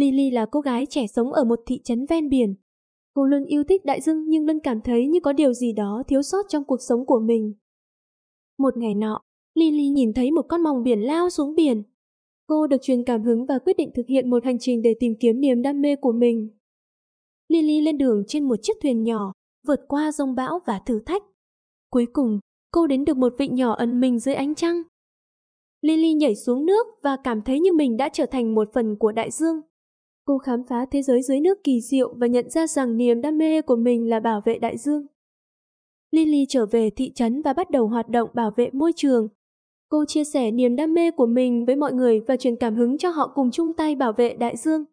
Lily là cô gái trẻ sống ở một thị trấn ven biển. Cô luôn yêu thích đại dương nhưng luôn cảm thấy như có điều gì đó thiếu sót trong cuộc sống của mình. Một ngày nọ, Lily nhìn thấy một con mòng biển lao xuống biển. Cô được truyền cảm hứng và quyết định thực hiện một hành trình để tìm kiếm niềm đam mê của mình. Lily lên đường trên một chiếc thuyền nhỏ, vượt qua rông bão và thử thách. Cuối cùng, cô đến được một vịnh nhỏ ẩn mình dưới ánh trăng. Lily nhảy xuống nước và cảm thấy như mình đã trở thành một phần của đại dương, Cô khám phá thế giới dưới nước kỳ diệu và nhận ra rằng niềm đam mê của mình là bảo vệ đại dương. Lily trở về thị trấn và bắt đầu hoạt động bảo vệ môi trường. Cô chia sẻ niềm đam mê của mình với mọi người và truyền cảm hứng cho họ cùng chung tay bảo vệ đại dương.